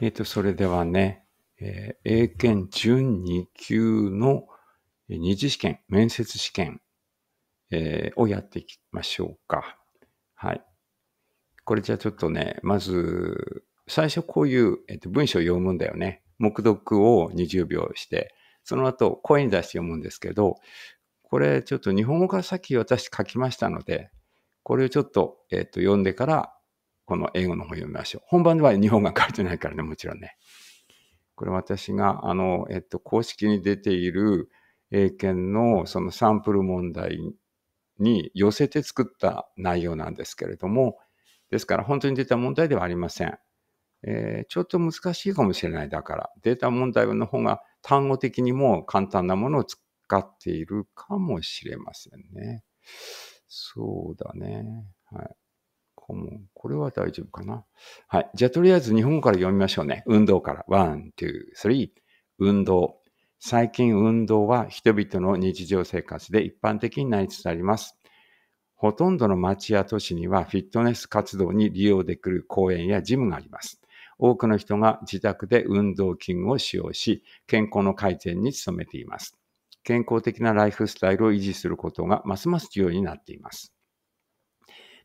えっ、ー、と、それではね、えー、英検準2級の二次試験、面接試験、えー、をやっていきましょうか。はい。これじゃあちょっとね、まず、最初こういう、えー、と文章を読むんだよね。目読を20秒して、その後声に出して読むんですけど、これちょっと日本語からさっき私書きましたので、これをちょっと,、えー、と読んでからこの英語の本読みましょう。本番では日本が書いてないからね、もちろんね。これ私が、あの、えっと、公式に出ている英検のそのサンプル問題に寄せて作った内容なんですけれども、ですから本当に出た問題ではありません。えー、ちょっと難しいかもしれない。だから、データ問題の方が単語的にも簡単なものを使っているかもしれませんね。そうだね。はい。顧問。これは大丈夫かな。はい。じゃあ、とりあえず日本から読みましょうね。運動から。one, 運動。最近運動は人々の日常生活で一般的になりつつあります。ほとんどの町や都市にはフィットネス活動に利用できる公園やジムがあります。多くの人が自宅で運動器具を使用し、健康の改善に努めています。健康的なライフスタイルを維持することがますます重要になっています。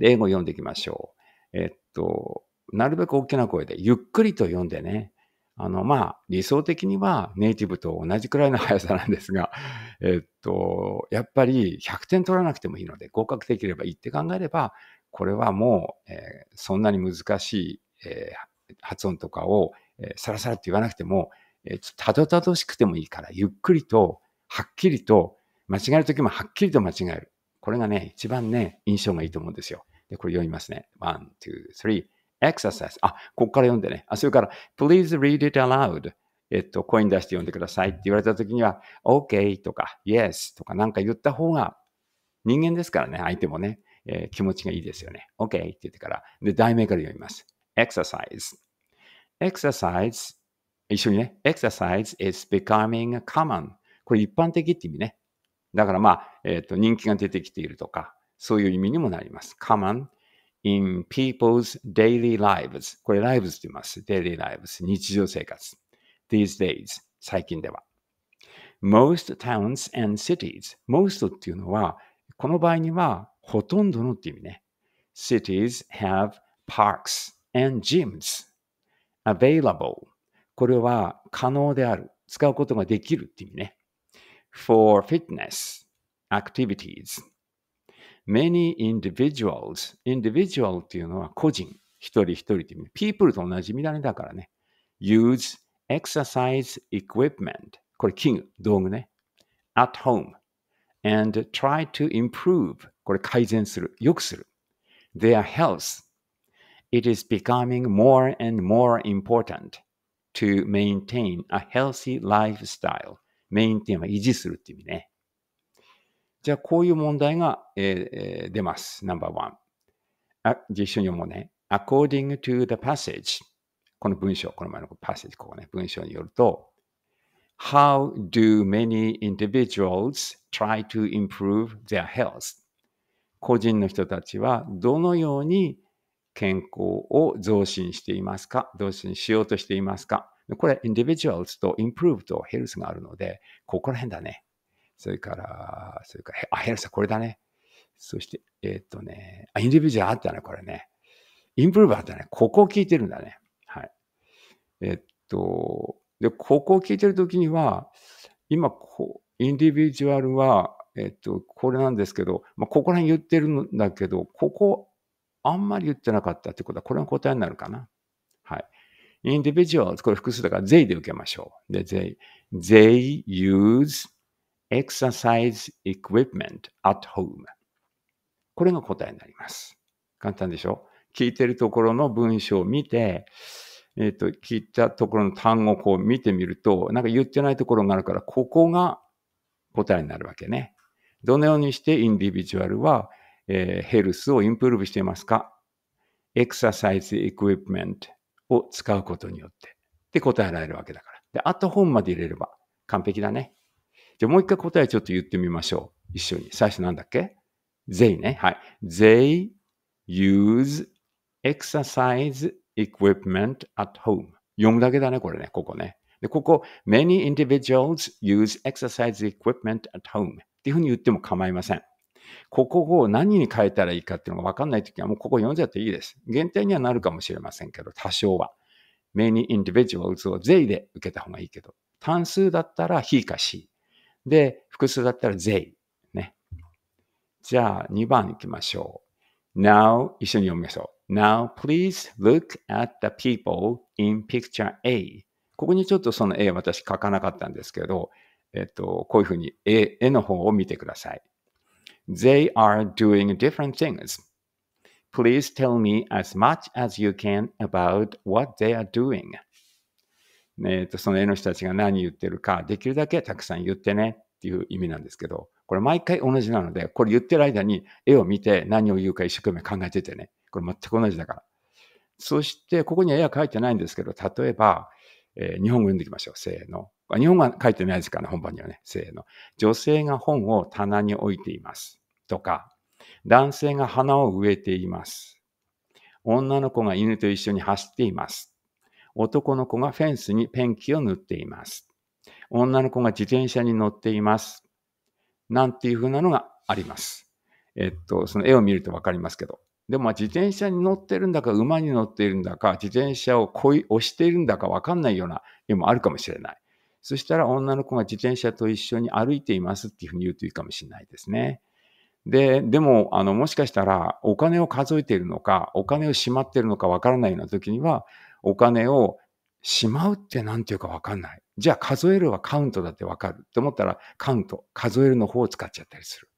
英語読んでいきましょう。えっと、なるべく大きな声で、ゆっくりと読んでね。あの、まあ、理想的にはネイティブと同じくらいの速さなんですが、えっと、やっぱり100点取らなくてもいいので、合格できればいいって考えれば、これはもう、えー、そんなに難しい、えー、発音とかを、えー、さらさらって言わなくても、えー、たどたどしくてもいいから、ゆっくりと、はっきりと、間違えるときもはっきりと間違える。これがね、一番ね、印象がいいと思うんですよ。で、これ読みますね。one, two, three. exercise. あ、ここから読んでね。あ、それから、please read it aloud. えっと、声に出して読んでくださいって言われたときには、OK とか Yes とかなんか言った方が、人間ですからね、相手もね、えー、気持ちがいいですよね。OK って言ってから、で、題名から読みます。Exercise。Exercise 一緒にね、Exercise is becoming common. これ一般的って意味ね。だからまあ、えっ、ー、と、人気が出てきているとか、そういう意味にもなります。common in people's daily lives. これ lives って言います。daily lives. 日常生活。these days. 最近では。most towns and cities. most っていうのは、この場合にはほとんどのって意味ね。cities have parks and gyms available. これは可能である。使うことができるって意味ね。for fitness activities. Many individuals, individual っていうのは個人、一人一人っていう。people と同じ乱れだからね。use exercise equipment これ器具、道具ね。at home and try to improve これ改善する、良くする。their health it is becoming more and more important to maintain a healthy lifestyle メインテーマ維持するっていう意味ね。じゃあ、こういう問題が、えー、出ます。ナンバーワン。あ、じゃあ一緒に読もうね。according to the passage この文章、この前のパッセージ、ここね、文章によると、How do many individuals try to improve their health? 個人の人たちはどのように健康を増進していますか増進しようとしていますかこれ、individuals と improve と health があるので、ここら辺だね。それから、それから、あ、ヘルスはこれだね。そして、えー、っとね、あ、インディビジュアルあったね、これね。インプルーブあったね。ここを聞いてるんだね。はい。えっと、で、ここを聞いてるときには、今こう、インディビジュアルは、えっと、これなんですけど、まあ、ここら辺言ってるんだけど、ここ、あんまり言ってなかったってことは、これが答えになるかな。はい。individuals、これ複数だから、they で受けましょう。で、they, they use exercise equipment at home。これが答えになります。簡単でしょ聞いてるところの文章を見て、えっ、ー、と、聞いたところの単語をこう見てみると、なんか言ってないところがあるから、ここが答えになるわけね。どのようにしてインディビジュアルは、えー、ヘルスをインプルーブしていますか ?exercise equipment を使うことによって。で、答えられるわけだから。で、あと本まで入れれば完璧だね。じゃあもう一回答えちょっと言ってみましょう。一緒に。最初なんだっけ ?they ね。はい。they use exercise equipment at home. 読むだけだね、これね。ここね。で、ここ、many individuals use exercise equipment at home っていうふうに言っても構いません。ここを何に変えたらいいかっていうのが分かんないときは、もうここ読んじゃっていいです。限定にはなるかもしれませんけど、多少は。many individuals を税で受けた方がいいけど、単数だったら非か s で、複数だったら税。ね。じゃあ、2番行きましょう。Now、一緒に読みましょう。Now, please look at the people in picture A. ここにちょっとその A 私書かなかったんですけど、えっと、こういうふうに絵絵の方を見てください。They are doing different things. Please tell me as much as you can about what they are doing. えと、その絵の人たちが何言ってるか、できるだけたくさん言ってねっていう意味なんですけど、これ毎回同じなので、これ言ってる間に絵を見て何を言うか一生懸命考えててね。これ全く同じだから。そして、ここに絵は描いてないんですけど、例えば、えー、日本語読んでいきましょう。せーの。日本は書いてないですからね、本番にはね、ーの。女性が本を棚に置いています。とか、男性が花を植えています。女の子が犬と一緒に走っています。男の子がフェンスにペンキを塗っています。女の子が自転車に乗っています。なんていうふうなのがあります。えっと、その絵を見るとわかりますけど。でも、自転車に乗ってるんだか、馬に乗っているんだか、自転車をこい押しているんだかわかんないような絵もあるかもしれない。そしたら女の子が自転車と一緒に歩いていますっていうふうに言うといいかもしれないですね。で、でも、あの、もしかしたらお金を数えているのか、お金をしまっているのかわからないような時には、お金をしまうって何て言うかわかんない。じゃあ数えるはカウントだってわかると思ったら、カウント、数えるの方を使っちゃったりする。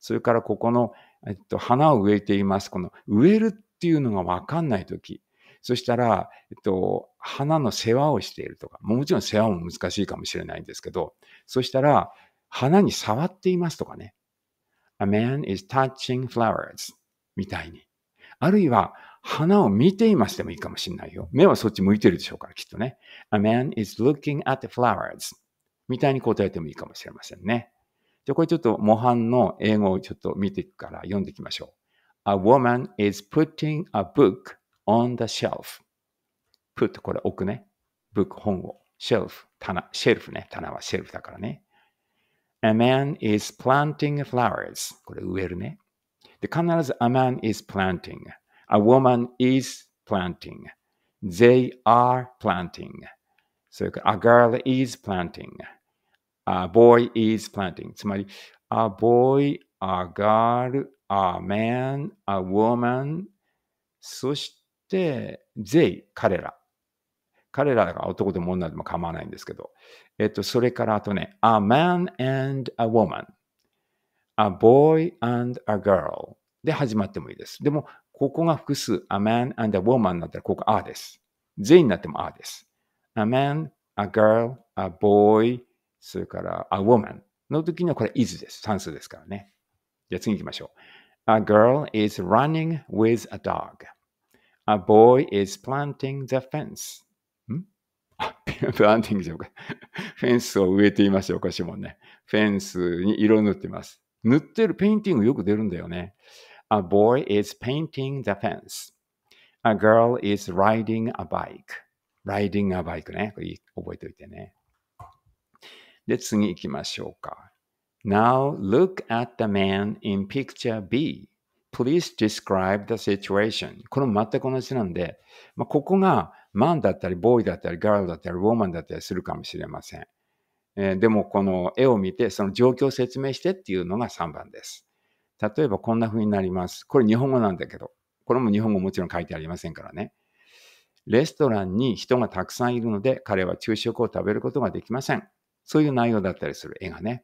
それからここの、えっと、花を植えています。この植えるっていうのがわかんない時、そしたら、えっと、花の世話をしているとか、もちろん世話も難しいかもしれないんですけど、そしたら、花に触っていますとかね。A man is touching flowers みたいに。あるいは、花を見ていますでもいいかもしれないよ。目はそっち向いてるでしょうから、きっとね。A man is looking at the flowers みたいに答えてもいいかもしれませんね。じゃあこれちょっと模範の英語をちょっと見ていくから読んでいきましょう。A woman is putting a book on the shelf. put これ置くね。book 本を。shelf 棚。シェルフね。棚はシェルフだからね。a man is planting flowers. これ植えるね。で、必ず a man is planting. a woman is planting. they are planting. それから a girl is planting. a boy is planting. つまり a boy, a girl, a man, a woman, そして、they、彼ら。彼らが男でも女でも構わないんですけど。えっと、それからあとね、a man and a woman, a boy and a girl で始まってもいいです。でも、ここが複数、a man and a woman になったら、ここあです。全員になってもあです。a man, a girl, a boy, それから a woman の時にはこれ is です。算数ですからね。じゃあ次行きましょう。A girl is running with a dog. A boy is planting the fence. んあ、プランティングじゃんか。フェンスを植えていますよ、おかしいもんね。フェンスに色塗っています。塗ってるペインティングよく出るんだよね。A boy is painting the fence. A girl is riding a bike. riding a bike ね。これ覚えておいてね。で、次行きましょうか。Now look at the man in picture B. please describe the situation こも全く同じなんで、まあ、ここがマンだったりボーイだったりガールだったりウォーマンだったりするかもしれません。えー、でもこの絵を見てその状況を説明してっていうのが3番です。例えばこんな風になります。これ日本語なんだけど、これも日本語もちろん書いてありませんからね。レストランに人がたくさんいるので彼は昼食を食べることができません。そういう内容だったりする絵がね。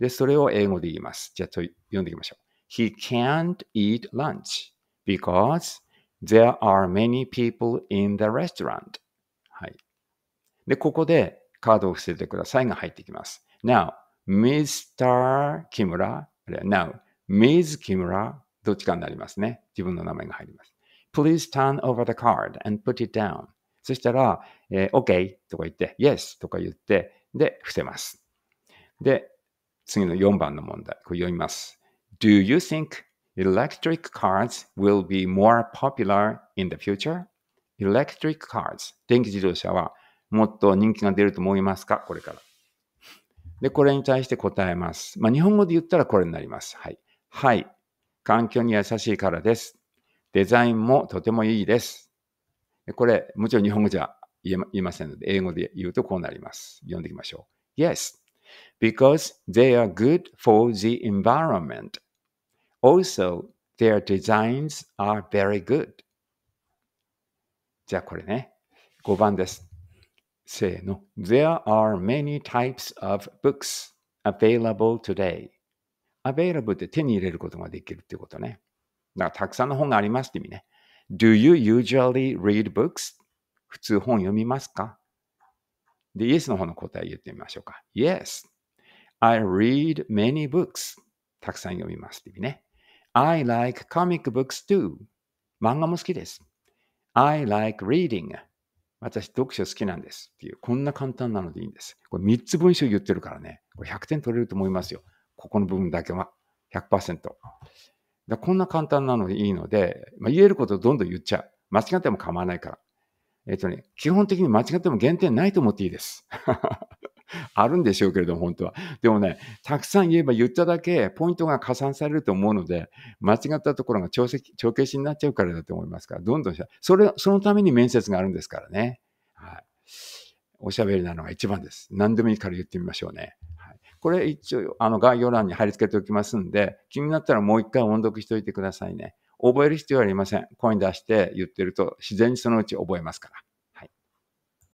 で、それを英語で言います。じゃあ、読んでいきましょう。he can't eat lunch because there are many people in the restaurant. はい。で、ここでカードを伏せてくださいが入ってきます。Now, Mr. Kimura, now, Ms. Kimura どっちかになりますね。自分の名前が入ります。Please turn over the card and put it down. そしたら、えー、OK とか言って、Yes とか言って、で、伏せます。で、次の4番の問題、これ読みます。Do you think electric cars will be more popular in the future? Electric cars 電気自動車はもっと人気が出ると思いますかこれから。で、これに対して答えます。まあ、日本語で言ったらこれになります。はい。はい。環境に優しいからです。デザインもとてもいいです。でこれ、もちろん日本語じゃ言えませんので、英語で言うとこうなります。読んでいきましょう。Yes, because they are good for the environment. Also, their designs are very good. じゃあこれね。5番です。せーの。There are many types of books available today. available って手に入れることができるってことね。だからたくさんの本がありますって意味ね。Do you usually read books? 普通本読みますかで、Yes の方の答え言ってみましょうか。Yes, I read many books. たくさん読みますって意味ね。I like comic books too. 漫画も好きです。I like reading. 私、読書好きなんですっていう、こんな簡単なのでいいんです。これ3つ文章言ってるからね、これ100点取れると思いますよ。ここの部分だけは100%。だこんな簡単なのでいいので、まあ、言えることをどんどん言っちゃう。間違っても構わないから。えっ、ー、とね、基本的に間違っても原点ないと思っていいです。あるんでしょうけれども、本当は。でもね、たくさん言えば言っただけ、ポイントが加算されると思うので、間違ったところが帳帳消しになっちゃうからだと思いますから、どんどんそれ、そのために面接があるんですからね。はい。おしゃべりなのが一番です。何でもいいから言ってみましょうね。はい、これ一応、あの、概要欄に貼り付けておきますんで、気になったらもう一回音読しておいてくださいね。覚える必要はありません。声に出して言ってると、自然にそのうち覚えますから。